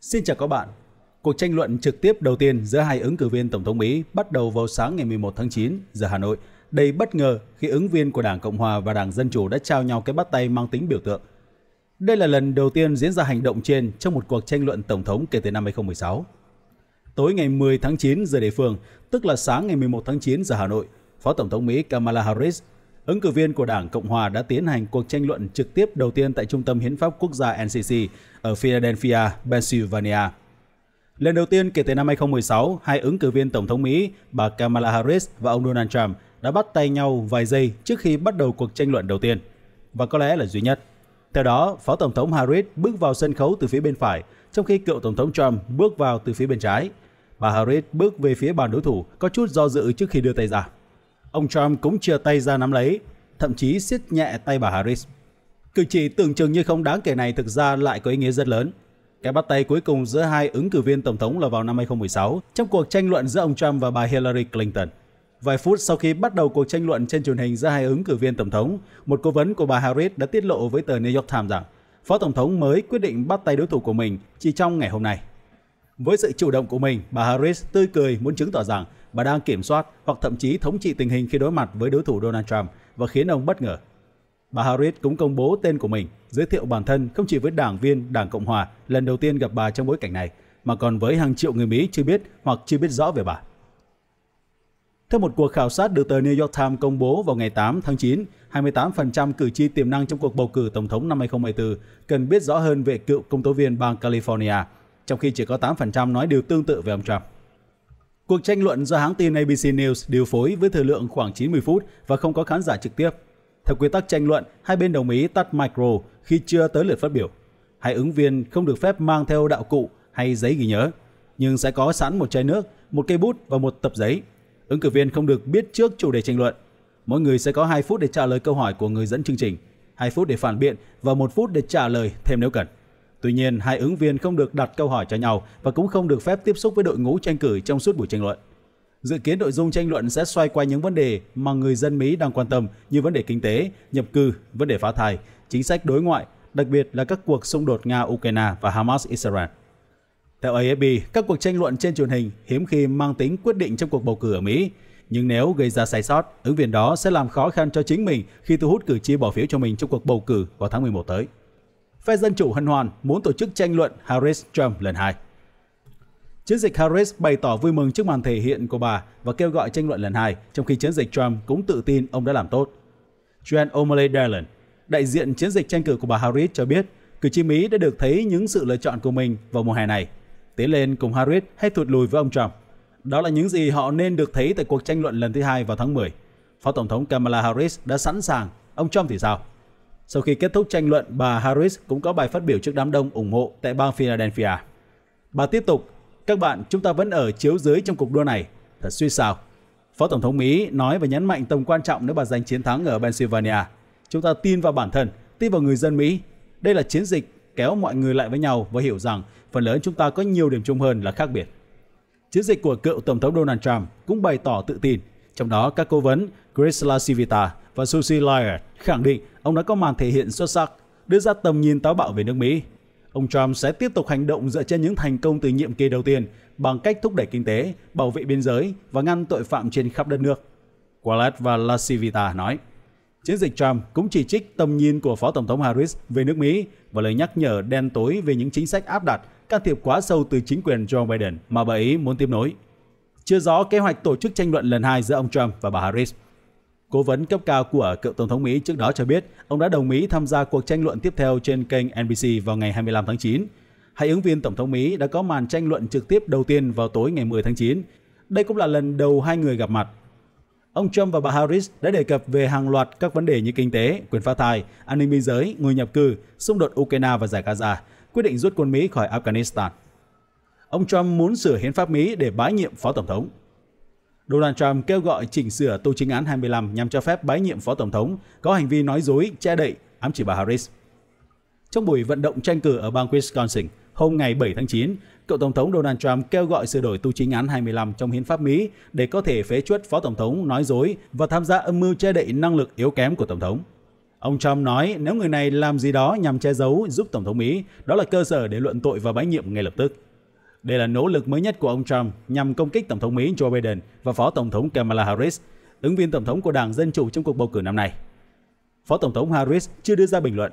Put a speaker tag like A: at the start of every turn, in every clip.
A: Xin chào các bạn. Cuộc tranh luận trực tiếp đầu tiên giữa hai ứng cử viên Tổng thống Mỹ bắt đầu vào sáng ngày 11 tháng 9 giờ Hà Nội, đầy bất ngờ khi ứng viên của Đảng Cộng Hòa và Đảng Dân Chủ đã trao nhau cái bắt tay mang tính biểu tượng. Đây là lần đầu tiên diễn ra hành động trên trong một cuộc tranh luận Tổng thống kể từ năm 2016. Tối ngày 10 tháng 9 giờ địa phương, tức là sáng ngày 11 tháng 9 giờ Hà Nội, Phó Tổng thống Mỹ Kamala Harris ứng cử viên của Đảng Cộng hòa đã tiến hành cuộc tranh luận trực tiếp đầu tiên tại Trung tâm Hiến pháp Quốc gia NCC ở Philadelphia, Pennsylvania. Lần đầu tiên kể từ năm 2016, hai ứng cử viên Tổng thống Mỹ, bà Kamala Harris và ông Donald Trump đã bắt tay nhau vài giây trước khi bắt đầu cuộc tranh luận đầu tiên, và có lẽ là duy nhất. Theo đó, Phó Tổng thống Harris bước vào sân khấu từ phía bên phải, trong khi cựu Tổng thống Trump bước vào từ phía bên trái. Bà Harris bước về phía bàn đối thủ, có chút do dự trước khi đưa tay ra ông Trump cũng chia tay ra nắm lấy, thậm chí siết nhẹ tay bà Harris. Cử chỉ tưởng chừng như không đáng kể này thực ra lại có ý nghĩa rất lớn. Cái bắt tay cuối cùng giữa hai ứng cử viên tổng thống là vào năm 2016 trong cuộc tranh luận giữa ông Trump và bà Hillary Clinton. Vài phút sau khi bắt đầu cuộc tranh luận trên truyền hình giữa hai ứng cử viên tổng thống, một cố vấn của bà Harris đã tiết lộ với tờ New York Times rằng Phó Tổng thống mới quyết định bắt tay đối thủ của mình chỉ trong ngày hôm nay. Với sự chủ động của mình, bà Harris tươi cười muốn chứng tỏ rằng bà đang kiểm soát hoặc thậm chí thống trị tình hình khi đối mặt với đối thủ Donald Trump và khiến ông bất ngờ. Bà Harris cũng công bố tên của mình, giới thiệu bản thân không chỉ với đảng viên Đảng Cộng Hòa lần đầu tiên gặp bà trong bối cảnh này, mà còn với hàng triệu người Mỹ chưa biết hoặc chưa biết rõ về bà. Theo một cuộc khảo sát được tờ New York Times công bố vào ngày 8 tháng 9, 28% cử tri tiềm năng trong cuộc bầu cử tổng thống năm 2024 cần biết rõ hơn về cựu công tố viên bang California trong khi chỉ có 8% nói điều tương tự về ông Trump. Cuộc tranh luận do hãng tin ABC News điều phối với thời lượng khoảng 90 phút và không có khán giả trực tiếp. Theo quy tắc tranh luận, hai bên đồng ý tắt micro khi chưa tới lượt phát biểu. Hai ứng viên không được phép mang theo đạo cụ hay giấy ghi nhớ, nhưng sẽ có sẵn một chai nước, một cây bút và một tập giấy. Ứng cử viên không được biết trước chủ đề tranh luận. Mỗi người sẽ có 2 phút để trả lời câu hỏi của người dẫn chương trình, 2 phút để phản biện và 1 phút để trả lời thêm nếu cần. Tuy nhiên, hai ứng viên không được đặt câu hỏi cho nhau và cũng không được phép tiếp xúc với đội ngũ tranh cử trong suốt buổi tranh luận. Dự kiến nội dung tranh luận sẽ xoay quanh những vấn đề mà người dân Mỹ đang quan tâm như vấn đề kinh tế, nhập cư, vấn đề phá thai, chính sách đối ngoại, đặc biệt là các cuộc xung đột Nga-Ukraine và Hamas-Israel. Theo AFP, các cuộc tranh luận trên truyền hình hiếm khi mang tính quyết định trong cuộc bầu cử ở Mỹ, nhưng nếu gây ra sai sót, ứng viên đó sẽ làm khó khăn cho chính mình khi thu hút cử tri bỏ phiếu cho mình trong cuộc bầu cử vào tháng 11 tới phe Dân Chủ hân hoan muốn tổ chức tranh luận Harris-Trump lần hai. Chiến dịch Harris bày tỏ vui mừng trước màn thể hiện của bà và kêu gọi tranh luận lần hai, trong khi chiến dịch Trump cũng tự tin ông đã làm tốt. Joan O'Malley Dillon, đại diện chiến dịch tranh cử của bà Harris cho biết, cử tri Mỹ đã được thấy những sự lựa chọn của mình vào mùa hè này, tiến lên cùng Harris hay thụt lùi với ông Trump. Đó là những gì họ nên được thấy tại cuộc tranh luận lần thứ hai vào tháng 10. Phó Tổng thống Kamala Harris đã sẵn sàng, ông Trump thì sao? Sau khi kết thúc tranh luận, bà Harris cũng có bài phát biểu trước đám đông ủng hộ tại bang Philadelphia. Bà tiếp tục, các bạn, chúng ta vẫn ở chiếu dưới trong cuộc đua này. Thật suy sao. Phó Tổng thống Mỹ nói và nhấn mạnh tầm quan trọng nếu bà giành chiến thắng ở Pennsylvania. Chúng ta tin vào bản thân, tin vào người dân Mỹ. Đây là chiến dịch kéo mọi người lại với nhau và hiểu rằng phần lớn chúng ta có nhiều điểm chung hơn là khác biệt. Chiến dịch của cựu Tổng thống Donald Trump cũng bày tỏ tự tin, trong đó các cố vấn Chris LaCivita và Susie Lyre khẳng định ông đã có màn thể hiện xuất sắc, đưa ra tầm nhìn táo bạo về nước Mỹ. Ông Trump sẽ tiếp tục hành động dựa trên những thành công từ nhiệm kỳ đầu tiên bằng cách thúc đẩy kinh tế, bảo vệ biên giới và ngăn tội phạm trên khắp đất nước. Wallace và La Civita nói. Chiến dịch Trump cũng chỉ trích tầm nhìn của Phó Tổng thống Harris về nước Mỹ và lời nhắc nhở đen tối về những chính sách áp đặt can thiệp quá sâu từ chính quyền Joe Biden mà bà ấy muốn tiếp nối. Chưa rõ kế hoạch tổ chức tranh luận lần hai giữa ông Trump và bà Harris – Cố vấn cấp cao của cựu Tổng thống Mỹ trước đó cho biết ông đã đồng ý tham gia cuộc tranh luận tiếp theo trên kênh NBC vào ngày 25 tháng 9. Hai ứng viên Tổng thống Mỹ đã có màn tranh luận trực tiếp đầu tiên vào tối ngày 10 tháng 9. Đây cũng là lần đầu hai người gặp mặt. Ông Trump và bà Harris đã đề cập về hàng loạt các vấn đề như kinh tế, quyền phá thai, an ninh biên giới, người nhập cư, xung đột Ukraine và giải Gaza, quyết định rút quân Mỹ khỏi Afghanistan. Ông Trump muốn sửa hiến pháp Mỹ để bãi nhiệm phó tổng thống. Donald Trump kêu gọi chỉnh sửa tu chính án 25 nhằm cho phép bãi nhiệm phó tổng thống có hành vi nói dối, che đậy, ám chỉ bà Harris. Trong buổi vận động tranh cử ở bang Wisconsin hôm ngày 7 tháng 9, cựu tổng thống Donald Trump kêu gọi sửa đổi tu chính án 25 trong hiến pháp Mỹ để có thể phế chuất phó tổng thống nói dối và tham gia âm mưu che đậy năng lực yếu kém của tổng thống. Ông Trump nói nếu người này làm gì đó nhằm che giấu giúp tổng thống Mỹ, đó là cơ sở để luận tội và bãi nhiệm ngay lập tức. Đây là nỗ lực mới nhất của ông Trump nhằm công kích Tổng thống Mỹ Joe Biden và Phó Tổng thống Kamala Harris, ứng viên Tổng thống của Đảng Dân Chủ trong cuộc bầu cử năm nay. Phó Tổng thống Harris chưa đưa ra bình luận.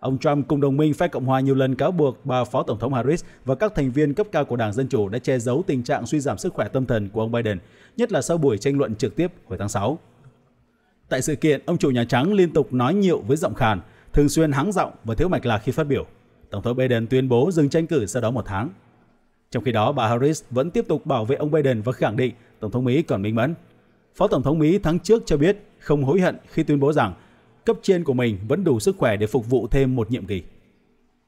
A: Ông Trump cùng đồng minh phe Cộng hòa nhiều lần cáo buộc bà Phó Tổng thống Harris và các thành viên cấp cao của Đảng Dân Chủ đã che giấu tình trạng suy giảm sức khỏe tâm thần của ông Biden, nhất là sau buổi tranh luận trực tiếp hồi tháng 6. Tại sự kiện, ông chủ Nhà Trắng liên tục nói nhiều với giọng khàn, thường xuyên hắng giọng và thiếu mạch lạc khi phát biểu. Tổng thống Biden tuyên bố dừng tranh cử sau đó một tháng. Trong khi đó, bà Harris vẫn tiếp tục bảo vệ ông Biden và khẳng định Tổng thống Mỹ còn minh mẫn. Phó Tổng thống Mỹ tháng trước cho biết không hối hận khi tuyên bố rằng cấp trên của mình vẫn đủ sức khỏe để phục vụ thêm một nhiệm kỳ.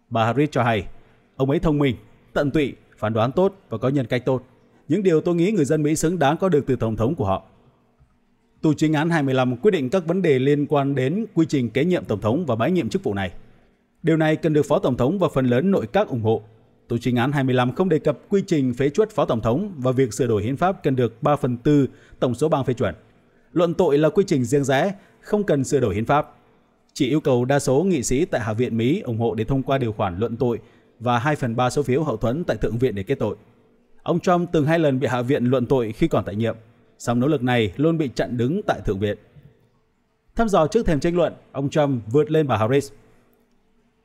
A: Bà Harris cho hay, ông ấy thông minh, tận tụy, phán đoán tốt và có nhân cách tốt. Những điều tôi nghĩ người dân Mỹ xứng đáng có được từ Tổng thống của họ. Tù chính án 25 quyết định các vấn đề liên quan đến quy trình kế nhiệm Tổng thống và bãi nhiệm chức vụ này. Điều này cần được Phó Tổng thống và phần lớn nội các ủng hộ Tổ chính án 25 không đề cập quy trình phế chuất phó tổng thống và việc sửa đổi hiến pháp cần được 3 phần tư tổng số bang phê chuẩn. Luận tội là quy trình riêng rẽ, không cần sửa đổi hiến pháp. Chỉ yêu cầu đa số nghị sĩ tại Hạ viện Mỹ ủng hộ để thông qua điều khoản luận tội và 2 phần 3 số phiếu hậu thuẫn tại Thượng viện để kết tội. Ông Trump từng hai lần bị Hạ viện luận tội khi còn tại nhiệm, song nỗ lực này luôn bị chặn đứng tại Thượng viện. Thăm dò trước thềm tranh luận, ông Trump vượt lên bà Harris –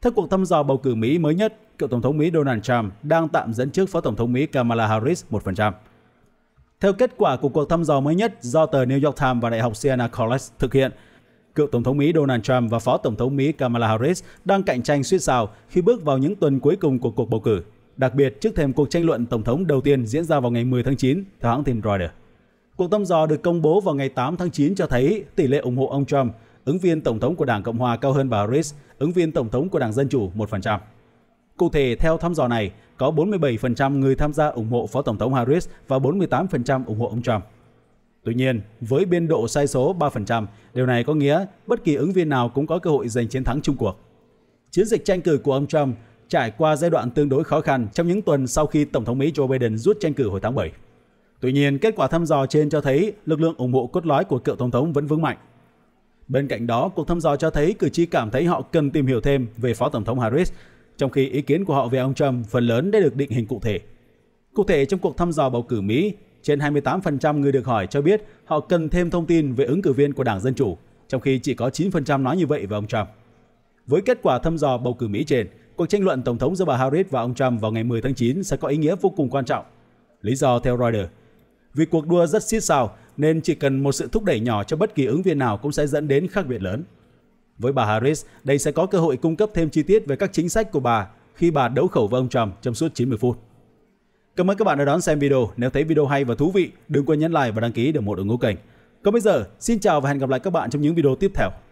A: theo cuộc thăm dò bầu cử Mỹ mới nhất, cựu Tổng thống Mỹ Donald Trump đang tạm dẫn trước Phó Tổng thống Mỹ Kamala Harris 1%. Theo kết quả của cuộc thăm dò mới nhất do tờ New York Times và Đại học Siena College thực hiện, cựu Tổng thống Mỹ Donald Trump và Phó Tổng thống Mỹ Kamala Harris đang cạnh tranh suýt sào khi bước vào những tuần cuối cùng của cuộc bầu cử, đặc biệt trước thềm cuộc tranh luận Tổng thống đầu tiên diễn ra vào ngày 10 tháng 9, theo hãng tin Reuters. Cuộc thăm dò được công bố vào ngày 8 tháng 9 cho thấy tỷ lệ ủng hộ ông Trump ứng viên Tổng thống của Đảng Cộng Hòa cao hơn bà Harris, ứng viên Tổng thống của Đảng Dân Chủ 1%. Cụ thể, theo thăm dò này, có 47% người tham gia ủng hộ Phó Tổng thống Harris và 48% ủng hộ ông Trump. Tuy nhiên, với biên độ sai số 3%, điều này có nghĩa bất kỳ ứng viên nào cũng có cơ hội giành chiến thắng chung cuộc. Chiến dịch tranh cử của ông Trump trải qua giai đoạn tương đối khó khăn trong những tuần sau khi Tổng thống Mỹ Joe Biden rút tranh cử hồi tháng 7. Tuy nhiên, kết quả thăm dò trên cho thấy lực lượng ủng hộ cốt lõi của cựu Tổng thống vẫn vững mạnh – Bên cạnh đó, cuộc thăm dò cho thấy cử tri cảm thấy họ cần tìm hiểu thêm về Phó Tổng thống Harris, trong khi ý kiến của họ về ông Trump phần lớn đã được định hình cụ thể. Cụ thể, trong cuộc thăm dò bầu cử Mỹ, trên 28% người được hỏi cho biết họ cần thêm thông tin về ứng cử viên của Đảng Dân Chủ, trong khi chỉ có 9% nói như vậy về ông Trump. Với kết quả thăm dò bầu cử Mỹ trên, cuộc tranh luận Tổng thống giữa bà Harris và ông Trump vào ngày 10 tháng 9 sẽ có ý nghĩa vô cùng quan trọng. Lý do theo Reuters, vì cuộc đua rất xít xào nên chỉ cần một sự thúc đẩy nhỏ cho bất kỳ ứng viên nào cũng sẽ dẫn đến khác biệt lớn. Với bà Harris, đây sẽ có cơ hội cung cấp thêm chi tiết về các chính sách của bà khi bà đấu khẩu với ông Trump trong suốt 90 phút. Cảm ơn các bạn đã đón xem video. Nếu thấy video hay và thú vị, đừng quên nhấn like và đăng ký để một ủng hộ kênh. Còn bây giờ, xin chào và hẹn gặp lại các bạn trong những video tiếp theo.